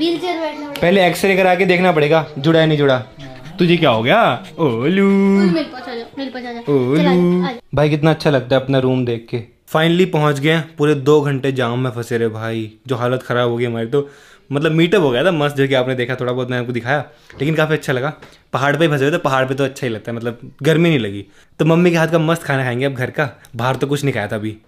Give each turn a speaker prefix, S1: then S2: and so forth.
S1: पहले
S2: एक्सरे करा के देखना पड़ेगा जुड़ा है नहीं जुड़ा हाँ। तुझे क्या हो गया ओलू
S1: ओलू
S2: भाई कितना अच्छा लगता है अपना रूम देख के फाइनली पहुंच गए पूरे दो घंटे जाम में फंसे रहे भाई जो हालत ख़राब हो गई हमारी तो मतलब मीटअप हो गया था मस्त जो कि आपने देखा थोड़ा बहुत मैंने आपको दिखाया लेकिन काफ़ी अच्छा लगा पहाड़ पे फंसे हुए थे पहाड़ पे तो अच्छा ही लगता है मतलब गर्मी नहीं लगी तो मम्मी के हाथ का मस्त खाना खाएंगे अब घर का बाहर तो कुछ नहीं खाया था अभी